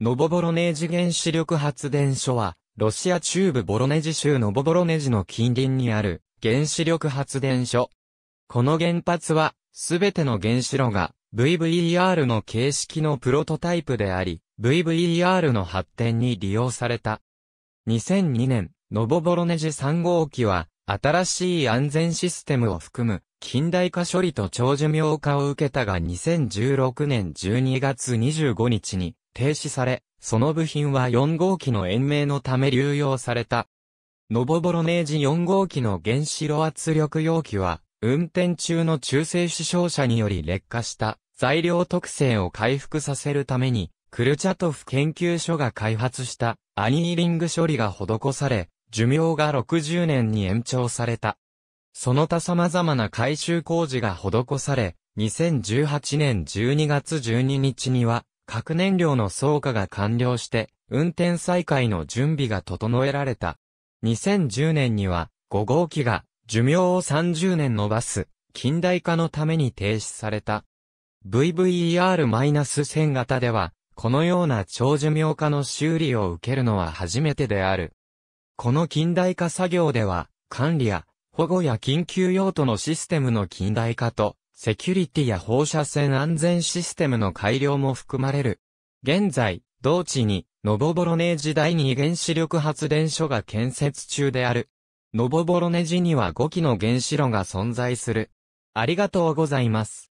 ノボボロネージ原子力発電所は、ロシア中部ボロネジ州ノボボロネジの近隣にある原子力発電所。この原発は、すべての原子炉が VVER の形式のプロトタイプであり、VVER の発展に利用された。2002年、ノボボロネジ3号機は、新しい安全システムを含む、近代化処理と長寿命化を受けたが2016年12月25日に、停止され、その部品は4号機の延命のため流用された。ノボボロネージ4号機の原子炉圧力容器は、運転中の中性死傷者により劣化した材料特性を回復させるために、クルチャトフ研究所が開発したアニーリング処理が施され、寿命が60年に延長された。その他様々な改修工事が施され、2018年12月12日には、核燃料の装荷が完了して、運転再開の準備が整えられた。2010年には、5号機が寿命を30年延ばす、近代化のために停止された。VVER-1000 型では、このような長寿命化の修理を受けるのは初めてである。この近代化作業では、管理や保護や緊急用途のシステムの近代化と、セキュリティや放射線安全システムの改良も含まれる。現在、同地に、ノボボロネ時代に原子力発電所が建設中である。ノボボロネジには5基の原子炉が存在する。ありがとうございます。